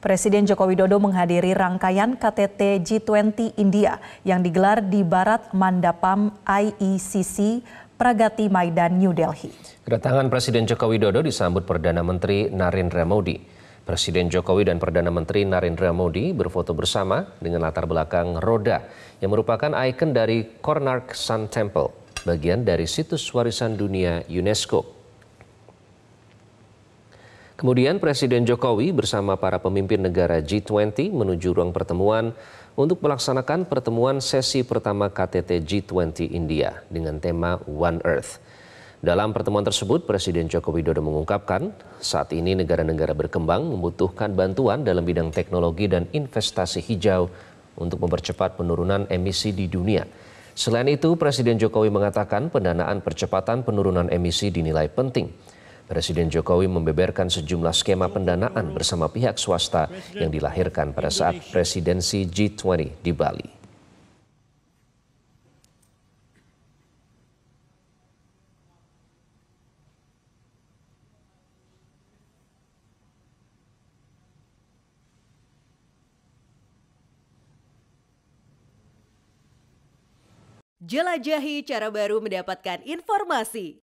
Presiden Joko Widodo menghadiri rangkaian KTT G20 India yang digelar di Barat Mandapam IECC Pragati Maidan, New Delhi. Kedatangan Presiden Joko Widodo disambut Perdana Menteri Narendra Modi. Presiden Jokowi dan Perdana Menteri Narendra Modi berfoto bersama dengan latar belakang roda yang merupakan ikon dari Kornak Sun Temple, bagian dari situs warisan dunia UNESCO. Kemudian Presiden Jokowi bersama para pemimpin negara G20 menuju ruang pertemuan untuk melaksanakan pertemuan sesi pertama KTT G20 India dengan tema One Earth. Dalam pertemuan tersebut, Presiden Joko Widodo mengungkapkan, saat ini negara-negara berkembang membutuhkan bantuan dalam bidang teknologi dan investasi hijau untuk mempercepat penurunan emisi di dunia. Selain itu, Presiden Jokowi mengatakan pendanaan percepatan penurunan emisi dinilai penting Presiden Jokowi membeberkan sejumlah skema pendanaan bersama pihak swasta yang dilahirkan pada saat presidensi G20 di Bali. Jelajahi cara baru mendapatkan informasi.